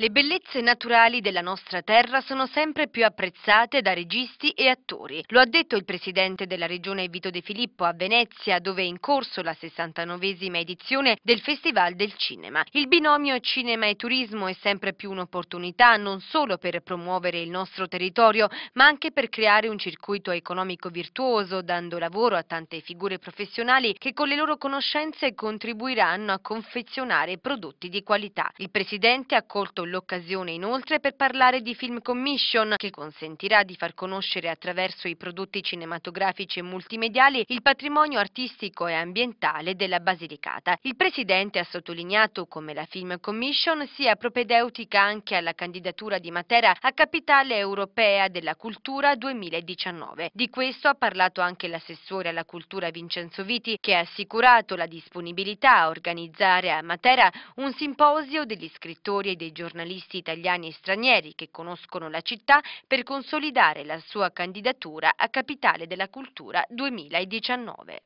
Le bellezze naturali della nostra terra sono sempre più apprezzate da registi e attori. Lo ha detto il presidente della regione Vito De Filippo a Venezia, dove è in corso la 69esima edizione del Festival del Cinema. Il binomio cinema e turismo è sempre più un'opportunità non solo per promuovere il nostro territorio, ma anche per creare un circuito economico virtuoso, dando lavoro a tante figure professionali che con le loro conoscenze contribuiranno a confezionare prodotti di qualità. Il presidente ha colto l'occasione inoltre per parlare di Film Commission, che consentirà di far conoscere attraverso i prodotti cinematografici e multimediali il patrimonio artistico e ambientale della Basilicata. Il Presidente ha sottolineato come la Film Commission sia propedeutica anche alla candidatura di Matera a Capitale Europea della Cultura 2019. Di questo ha parlato anche l'assessore alla cultura Vincenzo Viti, che ha assicurato la disponibilità a organizzare a Matera un simposio degli scrittori e dei giornalisti giornalisti italiani e stranieri che conoscono la città per consolidare la sua candidatura a Capitale della Cultura 2019.